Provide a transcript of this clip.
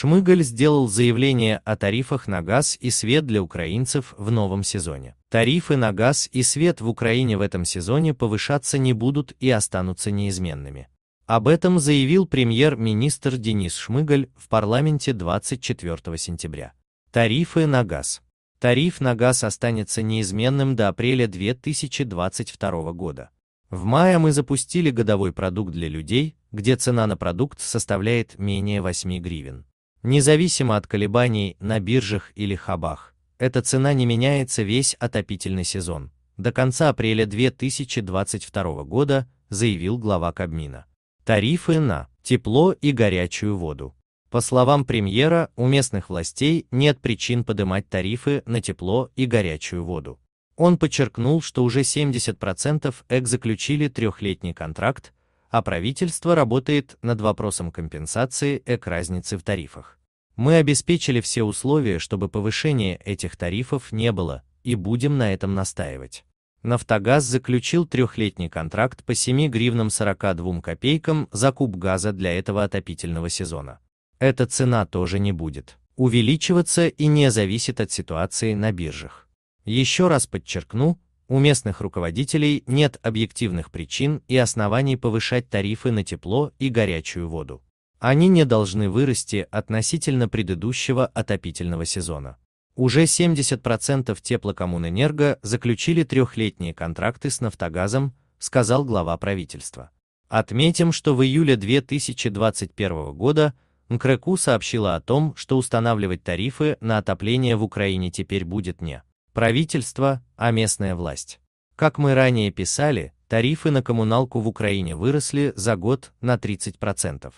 Шмыгаль сделал заявление о тарифах на газ и свет для украинцев в новом сезоне. Тарифы на газ и свет в Украине в этом сезоне повышаться не будут и останутся неизменными. Об этом заявил премьер-министр Денис Шмыгаль в парламенте 24 сентября. Тарифы на газ. Тариф на газ останется неизменным до апреля 2022 года. В мае мы запустили годовой продукт для людей, где цена на продукт составляет менее 8 гривен. Независимо от колебаний на биржах или хабах, эта цена не меняется весь отопительный сезон. До конца апреля 2022 года заявил глава Кабмина. Тарифы на тепло и горячую воду. По словам премьера, у местных властей нет причин поднимать тарифы на тепло и горячую воду. Он подчеркнул, что уже 70% ЭК заключили трехлетний контракт, а правительство работает над вопросом компенсации эк-разницы в тарифах. Мы обеспечили все условия, чтобы повышения этих тарифов не было, и будем на этом настаивать. Нафтогаз заключил трехлетний контракт по 7 гривнам 42 копейкам за куб газа для этого отопительного сезона. Эта цена тоже не будет увеличиваться и не зависит от ситуации на биржах. Еще раз подчеркну, у местных руководителей нет объективных причин и оснований повышать тарифы на тепло и горячую воду. Они не должны вырасти относительно предыдущего отопительного сезона. Уже 70% теплокоммунэнерго заключили трехлетние контракты с «Нафтогазом», сказал глава правительства. Отметим, что в июле 2021 года МКРКУ сообщила о том, что устанавливать тарифы на отопление в Украине теперь будет не правительство, а местная власть. Как мы ранее писали, тарифы на коммуналку в Украине выросли за год на 30%.